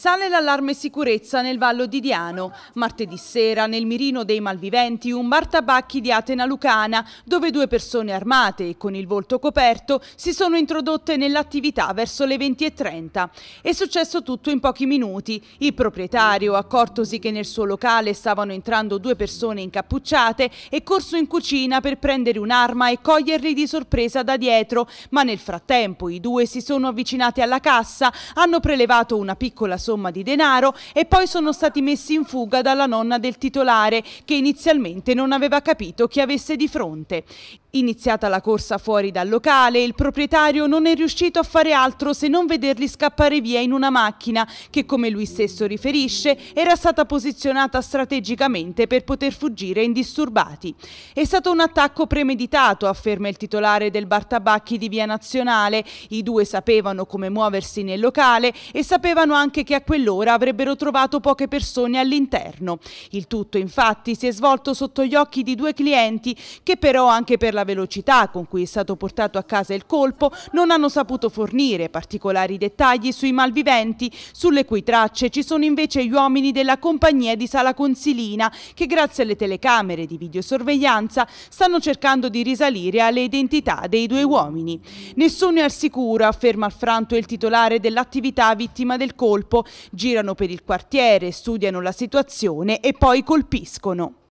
Sale l'allarme sicurezza nel Vallo di Diano. Martedì sera, nel mirino dei malviventi, un bar tabacchi di Atena Lucana, dove due persone armate e con il volto coperto si sono introdotte nell'attività verso le 20.30. È successo tutto in pochi minuti. Il proprietario, accortosi che nel suo locale stavano entrando due persone incappucciate, è corso in cucina per prendere un'arma e coglierli di sorpresa da dietro, ma nel frattempo i due si sono avvicinati alla cassa, hanno prelevato una piccola sorpresa somma di denaro e poi sono stati messi in fuga dalla nonna del titolare che inizialmente non aveva capito chi avesse di fronte. Iniziata la corsa fuori dal locale, il proprietario non è riuscito a fare altro se non vederli scappare via in una macchina che, come lui stesso riferisce, era stata posizionata strategicamente per poter fuggire indisturbati. È stato un attacco premeditato, afferma il titolare del bar tabacchi di Via Nazionale. I due sapevano come muoversi nel locale e sapevano anche che a quell'ora avrebbero trovato poche persone all'interno. Il tutto, infatti, si è svolto sotto gli occhi di due clienti che però anche per la la velocità con cui è stato portato a casa il colpo, non hanno saputo fornire particolari dettagli sui malviventi, sulle cui tracce ci sono invece gli uomini della compagnia di Sala Consilina, che grazie alle telecamere di videosorveglianza stanno cercando di risalire alle identità dei due uomini. Nessuno è al sicuro, afferma al franto il titolare dell'attività vittima del colpo. Girano per il quartiere, studiano la situazione e poi colpiscono.